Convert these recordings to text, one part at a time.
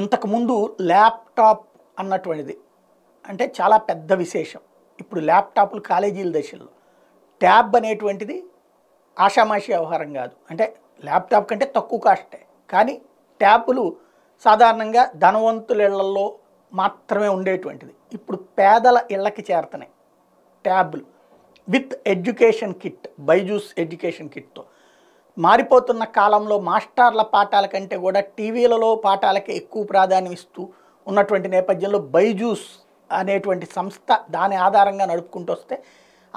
ఇంతకుముందు ల్యాప్టాప్ అన్నటువంటిది అంటే చాలా పెద్ద విశేషం ఇప్పుడు ల్యాప్టాప్లు కాలేజీల దశల్లో ట్యాబ్ అనేటువంటిది ఆషామాషి వ్యవహారం కాదు అంటే ల్యాప్టాప్ కంటే తక్కువ కాస్టే కానీ ట్యాబ్లు సాధారణంగా ధనవంతుల ఇళ్లలో మాత్రమే ఉండేటువంటిది ఇప్పుడు పేదల ఇళ్ళకి చేరుతున్నాయి ట్యాబ్లు with education kit Byju's education కిట్తో మారిపోతున్న కాలంలో మాస్టర్ల పాఠాల కంటే కూడా టీవీలలో పాఠాలకే ఎక్కువ ప్రాధాన్యం ఇస్తూ ఉన్నటువంటి నేపథ్యంలో బైజూస్ అనేటువంటి సంస్థ దాని ఆధారంగా నడుపుకుంటూ వస్తే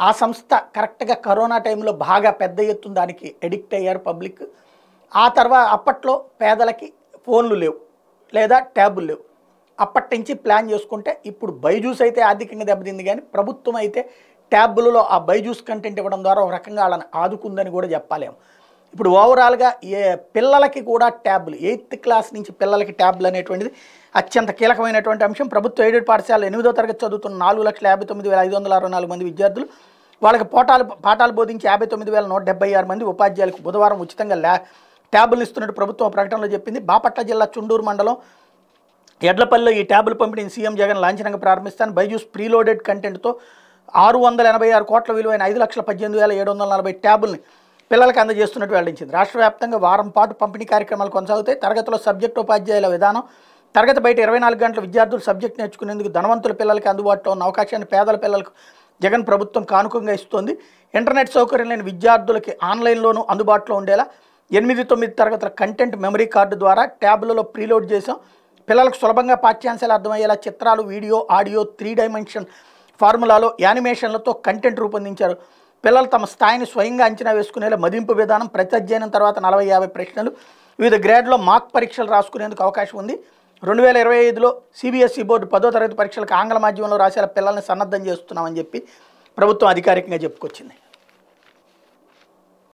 ఆ సంస్థ కరెక్ట్గా కరోనా టైంలో బాగా పెద్ద ఎత్తున దానికి ఎడిక్ట్ అయ్యారు పబ్లిక్ ఆ తర్వాత అప్పట్లో పేదలకి ఫోన్లు లేవు లేదా ట్యాబులు లేవు అప్పటి నుంచి ప్లాన్ చేసుకుంటే ఇప్పుడు బైజూస్ అయితే ఆర్థికంగా దెబ్బతింది కానీ ప్రభుత్వం అయితే ట్యాబులలో ఆ బైజూస్ కంటెంట్ ఇవ్వడం ద్వారా ఒక రకంగా వాళ్ళని ఆదుకుందని కూడా చెప్పలేము ఇప్పుడు ఓవరాల్గా ఏ పిల్లలకి కూడా ట్యాబ్లు ఎయిత్ క్లాస్ నుంచి పిల్లలకి ట్యాబ్లు అనేటువంటిది అత్యంత కీలకమైనటువంటి అంశం ప్రభుత్వ ఎయిడెడ్ పాఠశాల ఎనిమిదో తరగతి చదువుతున్న నాలుగు లక్షల యాభై తొమ్మిది వేల ఐదు వందల అరవై నాలుగు మంది విద్యార్థులు వాళ్ళకి పోటాలు పాఠాలు బోధించి యాభై తొమ్మిది వేల నూట డెబ్బై ఆరు మంది ఉపాధ్యాయులకు బుధవారం ఉచితంగా ల్యా ట్యాబులు ఇస్తున్నట్టు ప్రభుత్వం ప్రకటనలో చెప్పింది బాపట్ల జిల్లా చుండూరు మండలం ఎడ్లపల్లిలో ఈ ట్యాబ్లు పంపిణీని సీఎం జగన్ లాంఛనంగా ప్రారంభిస్తాను బైజూస్ ప్రీలోడెడ్ కంటెంట్తో ఆరు వందల ఎనభై ఆరు కోట్ల విలువైన ఐదు లక్షల పద్దెనిమిది వేల ఏడు వందల నలభై ట్యాబుల్ని పిల్లలకు అందజేస్తున్నట్టు వెల్లడించింది రాష్ట్ర వ్యాప్తంగా వారం పాటు పంపిణీ కార్యక్రమాలు కొనసాగుతాయి తరగతిలో సబ్జెక్టు ఉపాధ్యాయుల విధానం తరగతి బయట ఇరవై నాలుగు గంటల విద్యార్థులు సబ్జెక్ట్ నేర్చుకునేందుకు ధనవంతుల పిల్లలకి అందుబాటులో ఉన్న అవకాశాన్ని పేదల పిల్లలకు జగన్ ప్రభుత్వం కానుకంగా ఇస్తోంది ఇంటర్నెట్ సౌకర్యం లేని విద్యార్థులకి ఆన్లైన్లోనూ అందుబాటులో ఉండేలా ఎనిమిది తొమ్మిది తరగతుల కంటెంట్ మెమరీ కార్డు ద్వారా ట్యాబ్లలో ప్రీలోడ్ చేసాం పిల్లలకు సులభంగా పాఠ్యాంశాలు అర్థమయ్యేలా చిత్రాలు వీడియో ఆడియో త్రీ డైమెన్షన్ ఫార్ములాలో యానిమేషన్లతో కంటెంట్ రూపొందించారు పిల్లలు తమ స్థాయిని స్వయంగా అంచనా వేసుకునేలా మదింపు విధానం ప్రతి అధ్యయనం తర్వాత నలభై యాభై ప్రశ్నలు వివిధ గ్రేడ్లో మార్క్ పరీక్షలు రాసుకునేందుకు అవకాశం ఉంది రెండు వేల ఇరవై ఐదులో సిబిఎస్ఈ బోర్డు పదో తరగతి పరీక్షలకు ఆంగ్ల మాధ్యమంలో రాసేలా పిల్లల్ని సన్నద్ధం చేస్తున్నామని చెప్పి ప్రభుత్వం అధికారికంగా చెప్పుకొచ్చింది